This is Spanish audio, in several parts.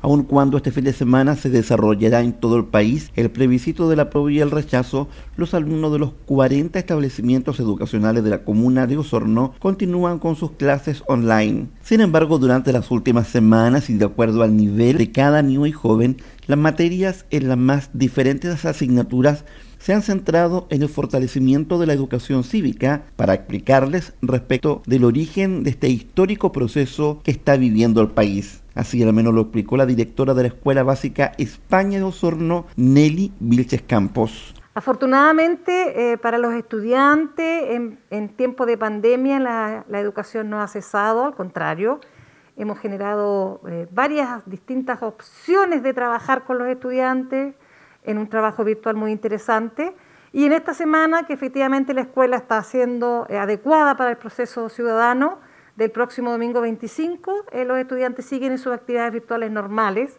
Aun cuando este fin de semana se desarrollará en todo el país el plebiscito del la y el rechazo, los alumnos de los 40 establecimientos educacionales de la comuna de Osorno continúan con sus clases online. Sin embargo, durante las últimas semanas y de acuerdo al nivel de cada niño y joven, las materias en las más diferentes asignaturas se han centrado en el fortalecimiento de la educación cívica para explicarles respecto del origen de este histórico proceso que está viviendo el país. Así al menos lo explicó la directora de la Escuela Básica España de Osorno, Nelly Vilches Campos. Afortunadamente, eh, para los estudiantes, en, en tiempo de pandemia la, educación no ha cesado, al contrario, hemos generado eh, varias distintas opciones de trabajar con los estudiantes, en un trabajo virtual muy interesante. Y en esta semana que efectivamente la escuela está siendo eh, adecuada para el proceso ciudadano del próximo domingo 25, eh, los estudiantes siguen en sus actividades virtuales normales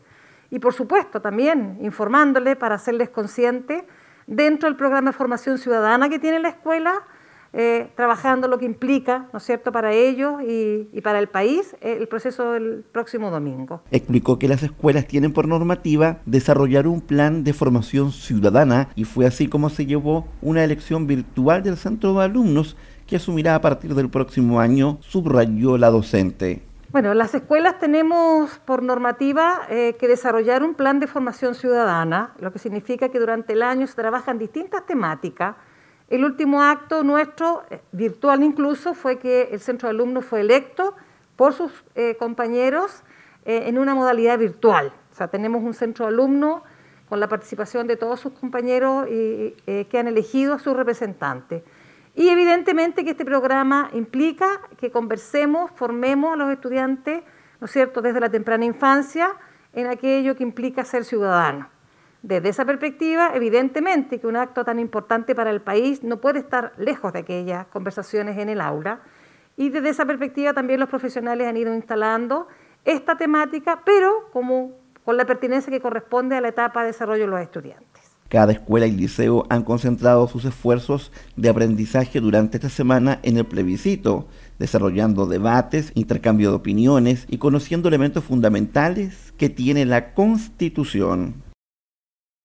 y por supuesto también informándoles para hacerles conscientes dentro del programa de formación ciudadana que tiene la escuela eh, trabajando lo que implica, ¿no es cierto?, para ellos y, para el país eh, el proceso del próximo domingo. Explicó que las escuelas tienen por normativa desarrollar un plan de formación ciudadana y fue así como se llevó una elección virtual del centro de alumnos que asumirá a partir del próximo año, subrayó la docente. Bueno, las escuelas tenemos por normativa eh, que desarrollar un plan de formación ciudadana, lo que significa que durante el año se trabajan distintas temáticas el último acto nuestro, eh, virtual incluso, fue que el centro de alumnos fue electo por sus eh, compañeros eh, en una modalidad virtual. O sea, tenemos un centro de alumnos con la participación de todos sus compañeros y, que han elegido a sus representantes. Y evidentemente que este programa implica que conversemos, formemos a los estudiantes, ¿no es cierto?, desde la temprana infancia en aquello que implica ser ciudadano. Desde esa perspectiva, evidentemente que un acto tan importante para el país no puede estar lejos de aquellas conversaciones en el aula. Y desde esa perspectiva también los profesionales han ido instalando esta temática, pero con la pertinencia que corresponde a la etapa de desarrollo de los estudiantes. Cada escuela y liceo han concentrado sus esfuerzos de aprendizaje durante esta semana en el plebiscito, desarrollando debates, intercambio de opiniones y conociendo elementos fundamentales que tiene la Constitución.